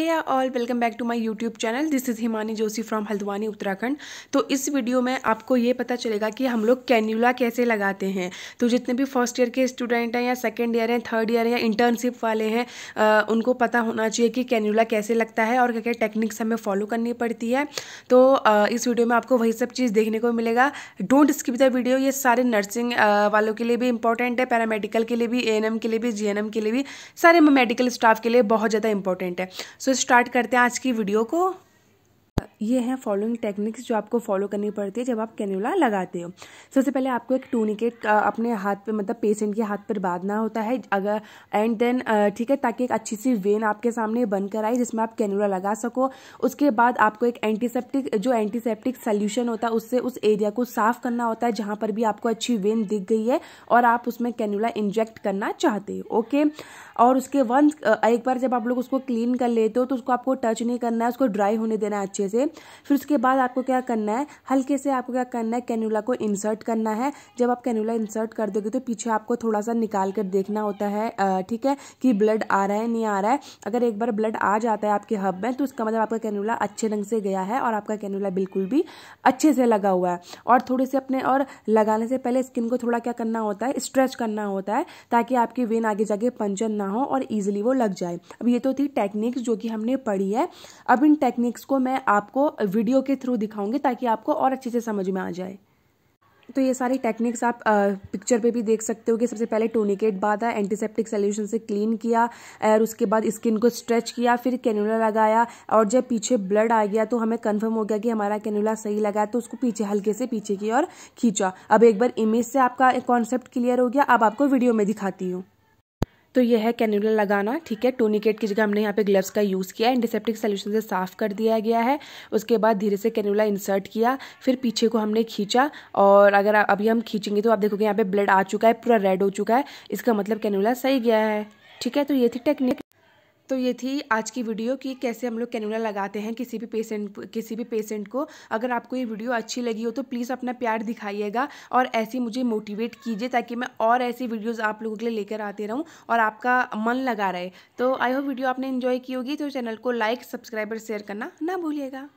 hey ya all welcome back to my YouTube channel this is Himani Joshi from Haldwani Uttarakhand तो इस video में आपको ये पता चलेगा कि हम लोग कैन्यूला कैसे लगाते हैं तो जितने भी फर्स्ट ईयर के स्टूडेंट हैं या सेकेंड ईयर हैं थर्ड ईयर या इंटर्नशिप वाले हैं आ, उनको पता होना चाहिए कि कैन्यूला कैसे लगता है और क्या क्या टेक्निक्स हमें फॉलो करनी पड़ती है तो आ, इस वीडियो में आपको वही सब चीज़ देखने को मिलेगा डोंट स्किप द वीडियो ये सारे नर्सिंग वालों के लिए भी इंपॉर्टेंट है पैरामेडिकल के लिए भी ए के लिए भी जी के लिए भी सारे मेडिकल स्टाफ के लिए बहुत ज़्यादा इंपॉर्टेंट है सो सो स्टार्ट करते हैं आज की वीडियो को ये हैं फॉलोइंग टेक्निक्स जो आपको फॉलो करनी पड़ती है जब आप कैनुला लगाते हो सबसे पहले आपको एक टूनिकेट अपने हाथ पे मतलब पेशेंट के हाथ पर बांधना होता है अगर एंड देन ठीक है ताकि एक अच्छी सी वेन आपके सामने बनकर आए जिसमें आप कैनुला लगा सको उसके बाद आपको एक एंटीसेप्टिक जो एंटीसेप्टिक सोल्यूशन होता है उससे उस एरिया को साफ करना होता है जहाँ पर भी आपको अच्छी वेन दिख गई है और आप उसमें कैन्यूला इंजेक्ट करना चाहते हो ओके और उसके वन एक बार जब आप लोग उसको क्लीन कर लेते हो तो उसको आपको टच नहीं करना है उसको ड्राई होने देना है अच्छे से फिर उसके बाद आपको क्या करना है हल्के से आपको क्या करना है कैनुला को इंसर्ट करना है जब आप कैनुला इंसर्ट कर दोगे तो पीछे आपको थोड़ा सा निकाल कर देखना होता है ठीक है कि ब्लड आ रहा है नहीं आ रहा है अगर एक बार ब्लड आ जाता है आपके हब में तो उसका मतलब आपका कैनुला अच्छे ढंग से गया है और आपका कैनुला बिल्कुल भी अच्छे से लगा हुआ है और थोड़े से अपने और लगाने से पहले स्किन को थोड़ा क्या करना होता है स्ट्रेच करना होता है ताकि आपकी वेन आगे जाके पंचर ना हो और ईजिली वो लग जाए अब ये तो थी टेक्निक्स जो कि हमने पढ़ी है अब इन टेक्निक्स को मैं आप आपको वीडियो के थ्रू दिखाऊंगी ताकि आपको और अच्छे से समझ में आ जाए तो ये सारी टेक्निक्स आप पिक्चर पे भी देख सकते हो कि सबसे पहले टोनिकेट बांधा एंटीसेप्टिक सोल्यूशन से क्लीन किया और उसके बाद स्किन को स्ट्रेच किया फिर कैनुला लगाया और जब पीछे ब्लड आ गया तो हमें कंफर्म हो गया कि हमारा कैनुला सही लगा तो उसको पीछे हल्के से पीछे की ओर खींचा अब एक बार इमेज से आपका कॉन्सेप्ट क्लियर हो गया अब आपको वीडियो में दिखाती हूँ तो यह है कैनुला लगाना ठीक है टोनिकेट की जगह हमने यहाँ पे ग्लव्स का यूज़ किया एंटीसेप्टिक सोल्यूशन से साफ कर दिया गया है उसके बाद धीरे से कैनुला इंसर्ट किया फिर पीछे को हमने खींचा और अगर अभी हम खींचेंगे तो आप देखोगे यहाँ पे ब्लड आ चुका है पूरा रेड हो चुका है इसका मतलब कैनुला सही गया है ठीक है तो ये थी टेक्निक तो ये थी आज की वीडियो कि कैसे हम लोग कैनुला लगाते हैं किसी भी पेशेंट किसी भी पेशेंट को अगर आपको ये वीडियो अच्छी लगी हो तो प्लीज़ अपना प्यार दिखाइएगा और ऐसी मुझे मोटिवेट कीजिए ताकि मैं और ऐसी वीडियोज़ आप लोगों के लिए लेकर आते रहूँ और आपका मन लगा रहे तो आई होप वीडियो आपने इन्जॉय की होगी तो चैनल को लाइक सब्सक्राइब और शेयर करना ना भूलिएगा